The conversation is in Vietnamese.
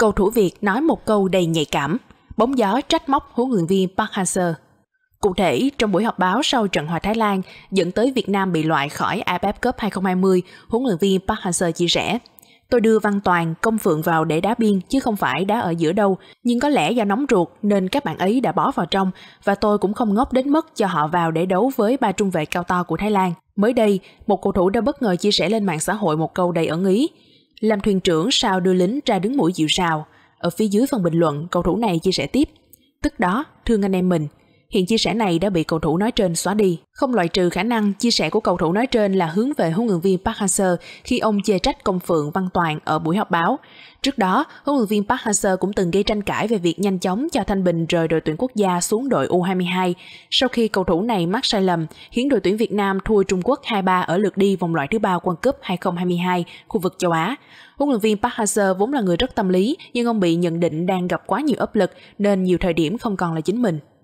cầu thủ Việt nói một câu đầy nhạy cảm, bóng gió trách móc huấn luyện viên Park Hang-seo. Cụ thể, trong buổi họp báo sau trận hòa Thái Lan dẫn tới Việt Nam bị loại khỏi AFF Cup 2020, huấn luyện viên Park Hang-seo chia sẻ, Tôi đưa Văn Toàn, Công Phượng vào để đá biên chứ không phải đá ở giữa đâu, nhưng có lẽ do nóng ruột nên các bạn ấy đã bỏ vào trong và tôi cũng không ngốc đến mức cho họ vào để đấu với ba trung vệ cao to của Thái Lan. Mới đây, một cầu thủ đã bất ngờ chia sẻ lên mạng xã hội một câu đầy ẩn ý. Làm thuyền trưởng sao đưa lính ra đứng mũi dịu sào. Ở phía dưới phần bình luận, cầu thủ này chia sẻ tiếp. Tức đó, thương anh em mình, Hiện chia sẻ này đã bị cầu thủ nói trên xóa đi. Không loại trừ khả năng chia sẻ của cầu thủ nói trên là hướng về huấn luyện viên Park Hang-seo khi ông chê trách công phượng Văn Toàn ở buổi họp báo. Trước đó, huấn luyện viên Park Hang-seo cũng từng gây tranh cãi về việc nhanh chóng cho Thanh Bình rời đội tuyển quốc gia xuống đội U22 sau khi cầu thủ này mắc sai lầm khiến đội tuyển Việt Nam thua Trung Quốc 2-3 ở lượt đi vòng loại thứ ba World Cup 2022 khu vực châu Á. Huấn luyện viên Park Hang-seo vốn là người rất tâm lý nhưng ông bị nhận định đang gặp quá nhiều áp lực nên nhiều thời điểm không còn là chính mình.